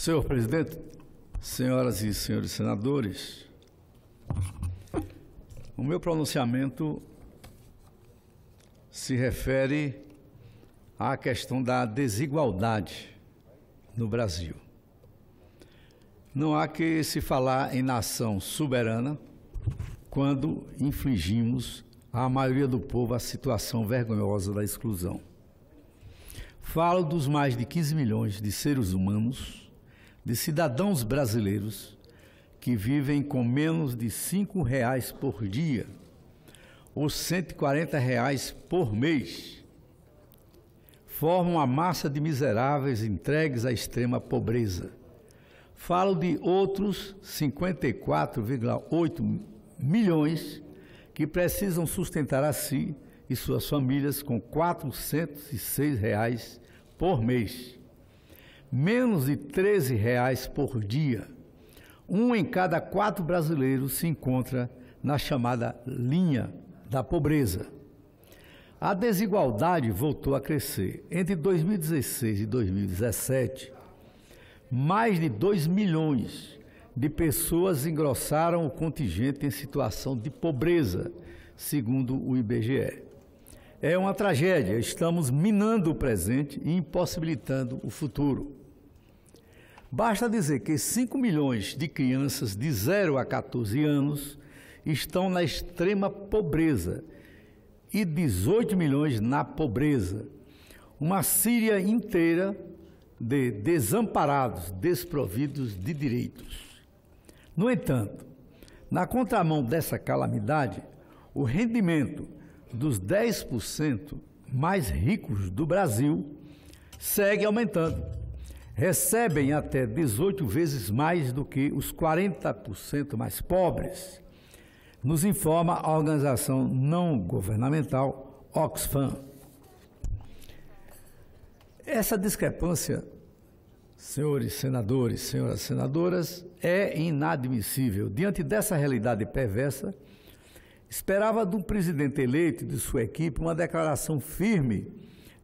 Senhor presidente, senhoras e senhores senadores, o meu pronunciamento se refere à questão da desigualdade no Brasil. Não há que se falar em nação soberana quando infligimos à maioria do povo a situação vergonhosa da exclusão. Falo dos mais de 15 milhões de seres humanos de cidadãos brasileiros que vivem com menos de cinco reais por dia ou 140 reais por mês formam a massa de miseráveis entregues à extrema pobreza. Falo de outros 54,8 milhões que precisam sustentar a si e suas famílias com R$ 406 reais por mês menos de 13 reais por dia. Um em cada quatro brasileiros se encontra na chamada linha da pobreza. A desigualdade voltou a crescer. Entre 2016 e 2017, mais de 2 milhões de pessoas engrossaram o contingente em situação de pobreza, segundo o IBGE. É uma tragédia, estamos minando o presente e impossibilitando o futuro. Basta dizer que 5 milhões de crianças de 0 a 14 anos estão na extrema pobreza e 18 milhões na pobreza. Uma Síria inteira de desamparados, desprovidos de direitos. No entanto, na contramão dessa calamidade, o rendimento dos 10% mais ricos do Brasil segue aumentando recebem até 18 vezes mais do que os 40% mais pobres, nos informa a organização não governamental Oxfam. Essa discrepância, senhores senadores, senhoras senadoras, é inadmissível. Diante dessa realidade perversa, esperava do presidente eleito e de sua equipe uma declaração firme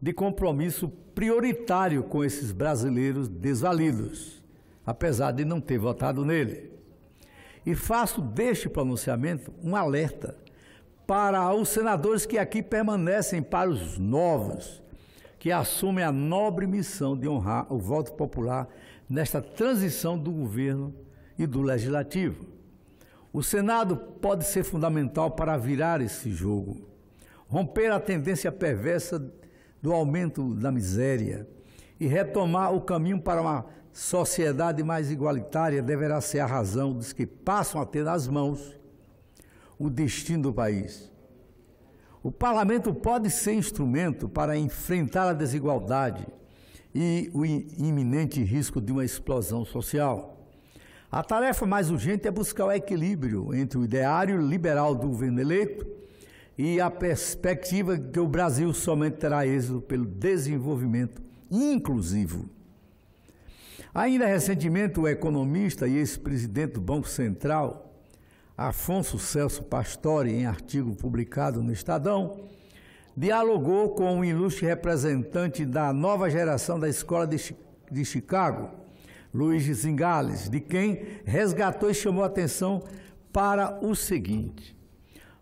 de compromisso prioritário com esses brasileiros desvalidos, apesar de não ter votado nele. E faço deste pronunciamento um alerta para os senadores que aqui permanecem, para os novos, que assumem a nobre missão de honrar o voto popular nesta transição do governo e do legislativo. O Senado pode ser fundamental para virar esse jogo, romper a tendência perversa do aumento da miséria e retomar o caminho para uma sociedade mais igualitária deverá ser a razão dos que passam a ter nas mãos o destino do país. O parlamento pode ser instrumento para enfrentar a desigualdade e o iminente risco de uma explosão social. A tarefa mais urgente é buscar o equilíbrio entre o ideário liberal do governo eleito e a perspectiva que o Brasil somente terá êxito pelo desenvolvimento inclusivo. Ainda recentemente, o economista e ex-presidente do Banco Central, Afonso Celso Pastore, em artigo publicado no Estadão, dialogou com um ilustre representante da nova geração da Escola de, de Chicago, Luiz Zingales, de quem resgatou e chamou a atenção para o seguinte.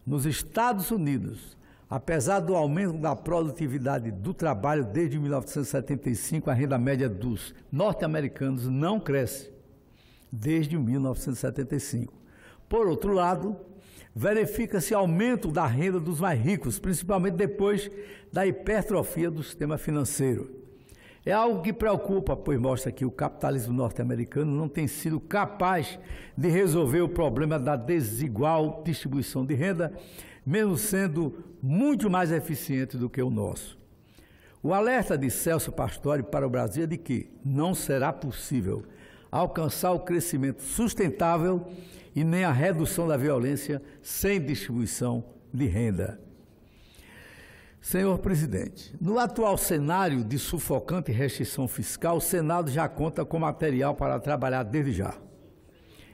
Nos Estados Unidos, apesar do aumento da produtividade do trabalho desde 1975, a renda média dos norte-americanos não cresce desde 1975. Por outro lado, verifica-se aumento da renda dos mais ricos, principalmente depois da hipertrofia do sistema financeiro. É algo que preocupa, pois mostra que o capitalismo norte-americano não tem sido capaz de resolver o problema da desigual distribuição de renda, mesmo sendo muito mais eficiente do que o nosso. O alerta de Celso Pastore para o Brasil é de que não será possível alcançar o crescimento sustentável e nem a redução da violência sem distribuição de renda. Senhor presidente, no atual cenário de sufocante restrição fiscal, o Senado já conta com material para trabalhar desde já.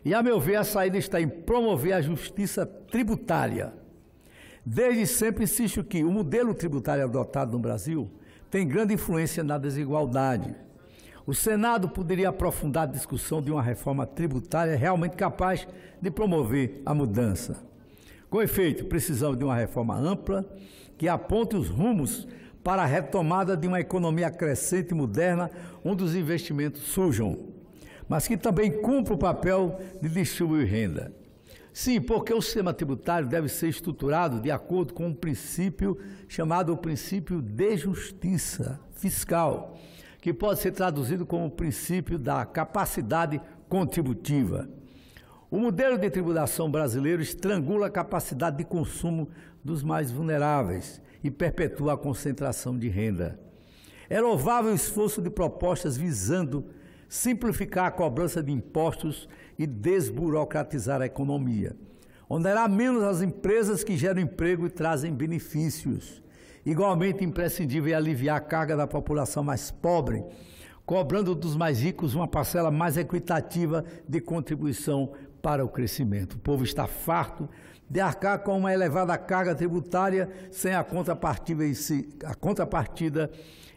E, a meu ver, a saída está em promover a justiça tributária. Desde sempre insisto que o modelo tributário adotado no Brasil tem grande influência na desigualdade. O Senado poderia aprofundar a discussão de uma reforma tributária realmente capaz de promover a mudança. Com efeito, precisamos de uma reforma ampla que aponte os rumos para a retomada de uma economia crescente e moderna, onde os investimentos surjam, mas que também cumpra o papel de distribuir renda. Sim, porque o sistema tributário deve ser estruturado de acordo com um princípio chamado o princípio de justiça fiscal, que pode ser traduzido como o princípio da capacidade contributiva. O modelo de tributação brasileiro estrangula a capacidade de consumo dos mais vulneráveis e perpetua a concentração de renda. É louvável o esforço de propostas visando simplificar a cobrança de impostos e desburocratizar a economia. Onerar menos as empresas que geram emprego e trazem benefícios. Igualmente imprescindível é aliviar a carga da população mais pobre, cobrando dos mais ricos uma parcela mais equitativa de contribuição para o crescimento. O povo está farto de arcar com uma elevada carga tributária sem a contrapartida em, si, a contrapartida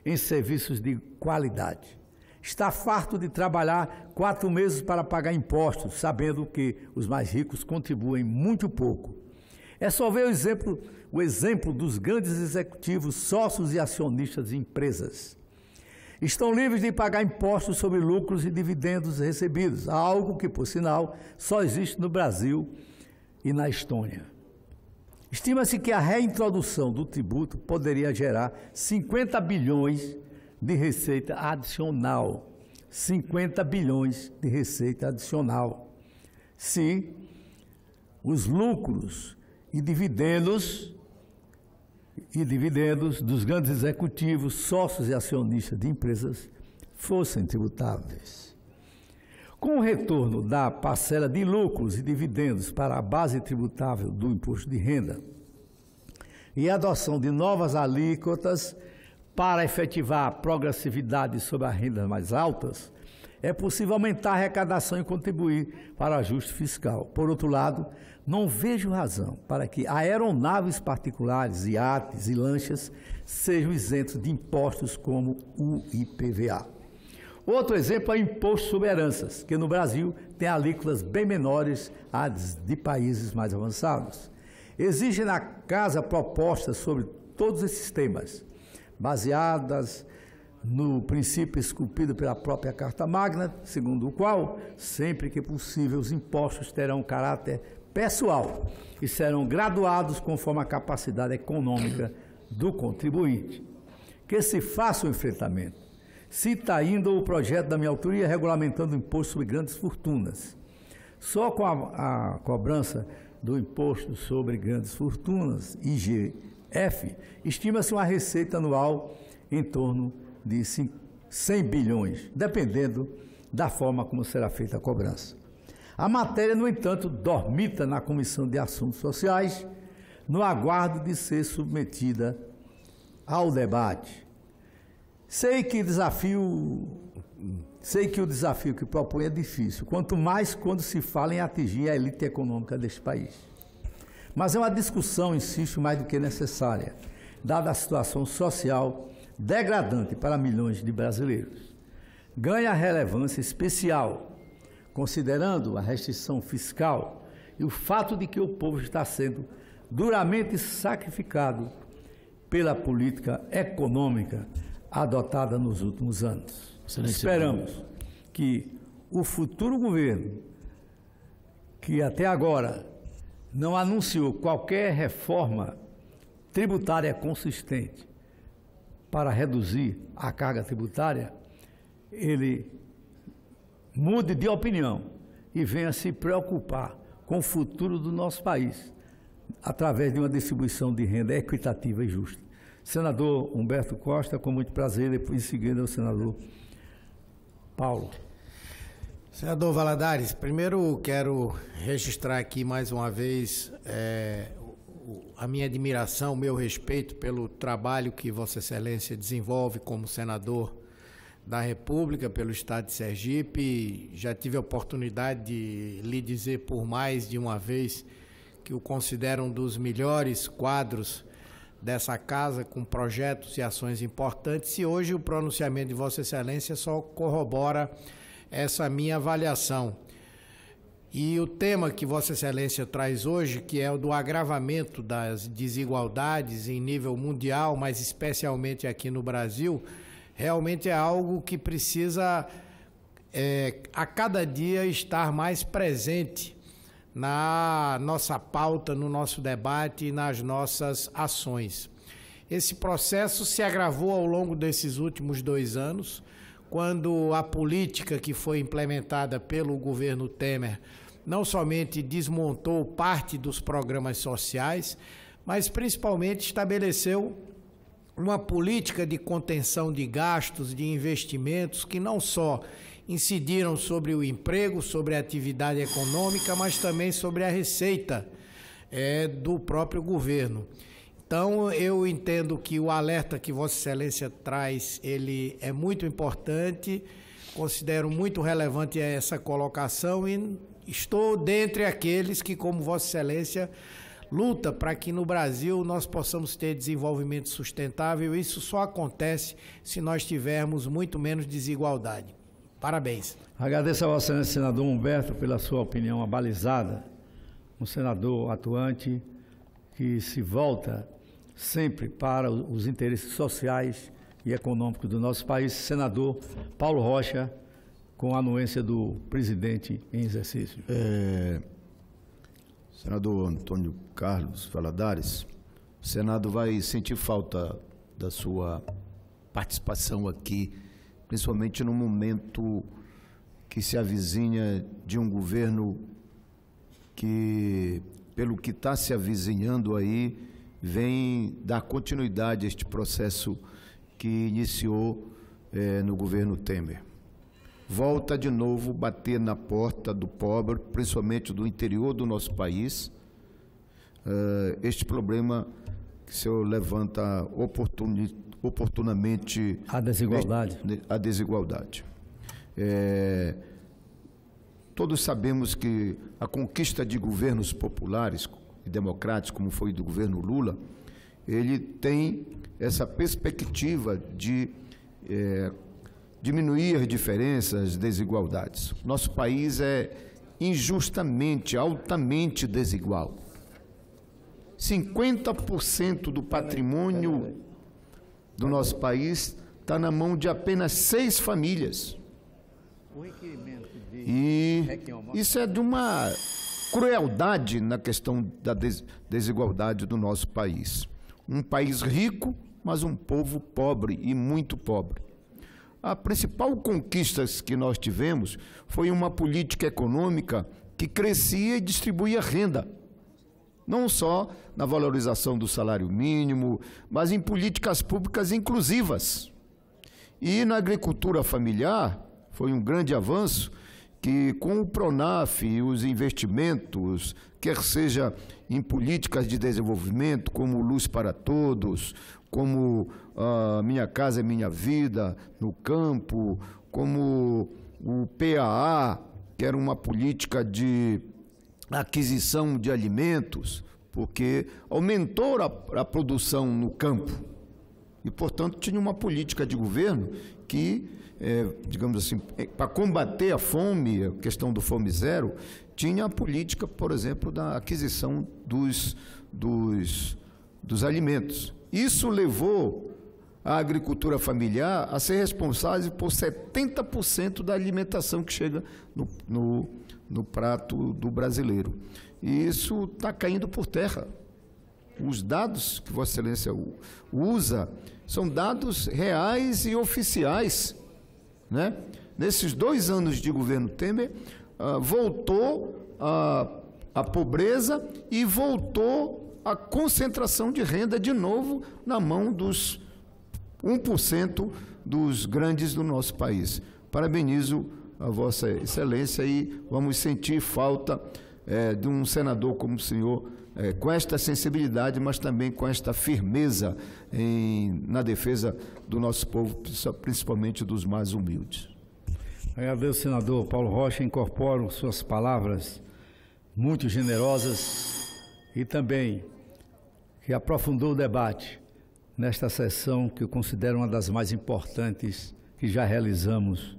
em serviços de qualidade. Está farto de trabalhar quatro meses para pagar impostos, sabendo que os mais ricos contribuem muito pouco. É só ver o exemplo, o exemplo dos grandes executivos, sócios e acionistas de empresas. Estão livres de pagar impostos sobre lucros e dividendos recebidos, algo que, por sinal, só existe no Brasil e na Estônia. Estima-se que a reintrodução do tributo poderia gerar 50 bilhões de receita adicional. 50 bilhões de receita adicional. Se os lucros e dividendos e dividendos dos grandes executivos, sócios e acionistas de empresas fossem tributáveis. Com o retorno da parcela de lucros e dividendos para a base tributável do imposto de renda e a adoção de novas alíquotas para efetivar a progressividade sobre as rendas mais altas, é possível aumentar a arrecadação e contribuir para o ajuste fiscal. Por outro lado, não vejo razão para que aeronaves particulares, iates e lanchas sejam isentos de impostos como o IPVA. Outro exemplo é o imposto sobre heranças, que no Brasil tem alíquotas bem menores às de países mais avançados. Exige na casa propostas sobre todos esses temas, baseadas no princípio esculpido pela própria Carta Magna, segundo o qual, sempre que possível, os impostos terão caráter pessoal e serão graduados conforme a capacidade econômica do contribuinte. Que se faça o enfrentamento cita tá ainda o projeto da minha autoria é regulamentando o imposto sobre grandes fortunas. Só com a, a cobrança do Imposto sobre Grandes Fortunas, IGF, estima-se uma receita anual em torno de 100 bilhões, dependendo da forma como será feita a cobrança. A matéria, no entanto, dormita na Comissão de Assuntos Sociais, no aguardo de ser submetida ao debate. Sei que desafio, sei que o desafio que propõe é difícil, quanto mais quando se fala em atingir a elite econômica deste país. Mas é uma discussão, insisto, mais do que necessária, dada a situação social degradante para milhões de brasileiros. Ganha relevância especial, considerando a restrição fiscal e o fato de que o povo está sendo duramente sacrificado pela política econômica adotada nos últimos anos. Excelência. Esperamos que o futuro governo, que até agora não anunciou qualquer reforma tributária consistente para reduzir a carga tributária, ele mude de opinião e venha se preocupar com o futuro do nosso país através de uma distribuição de renda equitativa e justa. Senador Humberto Costa, com muito prazer, e em seguida o senador Paulo. Senador Valadares, primeiro quero registrar aqui mais uma vez é, a minha admiração, o meu respeito pelo trabalho que Vossa Excelência desenvolve como senador da República, pelo Estado de Sergipe. Já tive a oportunidade de lhe dizer por mais de uma vez que o considero um dos melhores quadros dessa casa com projetos e ações importantes e hoje o pronunciamento de Vossa Excelência só corrobora essa minha avaliação. E o tema que Vossa Excelência traz hoje, que é o do agravamento das desigualdades em nível mundial, mas especialmente aqui no Brasil, realmente é algo que precisa é, a cada dia estar mais presente na nossa pauta, no nosso debate e nas nossas ações. Esse processo se agravou ao longo desses últimos dois anos, quando a política que foi implementada pelo governo Temer não somente desmontou parte dos programas sociais, mas principalmente estabeleceu uma política de contenção de gastos, de investimentos, que não só incidiram sobre o emprego, sobre a atividade econômica, mas também sobre a receita é, do próprio governo. Então, eu entendo que o alerta que Vossa Excelência traz, ele é muito importante, considero muito relevante essa colocação e estou dentre aqueles que, como Vossa Excelência, luta para que no Brasil nós possamos ter desenvolvimento sustentável. Isso só acontece se nós tivermos muito menos desigualdade. Parabéns. Agradeço a Vossa senador Humberto, pela sua opinião abalizada. Um senador atuante que se volta sempre para os interesses sociais e econômicos do nosso país. Senador Paulo Rocha, com a anuência do presidente em exercício. É, senador Antônio Carlos Valadares, o Senado vai sentir falta da sua participação aqui principalmente no momento que se avizinha de um governo que, pelo que está se avizinhando aí, vem dar continuidade a este processo que iniciou eh, no governo Temer. Volta de novo bater na porta do pobre, principalmente do interior do nosso país. Uh, este problema que o senhor levanta oportunidade oportunamente a desigualdade. Né, né, a desigualdade. É, todos sabemos que a conquista de governos populares e democráticos, como foi do governo Lula, ele tem essa perspectiva de é, diminuir as diferenças, as desigualdades. Nosso país é injustamente, altamente desigual. 50% do patrimônio do nosso país está na mão de apenas seis famílias. E isso é de uma crueldade na questão da desigualdade do nosso país. Um país rico, mas um povo pobre e muito pobre. A principal conquista que nós tivemos foi uma política econômica que crescia e distribuía renda não só na valorização do salário mínimo, mas em políticas públicas inclusivas. E na agricultura familiar, foi um grande avanço que com o Pronaf e os investimentos, quer seja em políticas de desenvolvimento, como Luz para Todos, como ah, Minha Casa é Minha Vida, no campo, como o PAA, que era uma política de aquisição de alimentos, porque aumentou a, a produção no campo. E, portanto, tinha uma política de governo que, é, digamos assim, é, para combater a fome, a questão do fome zero, tinha a política, por exemplo, da aquisição dos, dos, dos alimentos. Isso levou a agricultura familiar a ser responsável por 70% da alimentação que chega no, no, no prato do brasileiro. E isso está caindo por terra. Os dados que Vossa Excelência usa são dados reais e oficiais. Né? Nesses dois anos de governo Temer, uh, voltou a, a pobreza e voltou a concentração de renda de novo na mão dos 1% dos grandes do nosso país. Parabenizo a Vossa Excelência e vamos sentir falta é, de um senador como o senhor, é, com esta sensibilidade, mas também com esta firmeza em, na defesa do nosso povo, principalmente dos mais humildes. Agradeço, senador Paulo Rocha, incorporo suas palavras muito generosas e também que aprofundou o debate nesta sessão que eu considero uma das mais importantes que já realizamos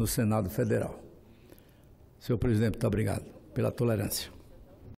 no Senado Federal. Senhor presidente, muito obrigado pela tolerância.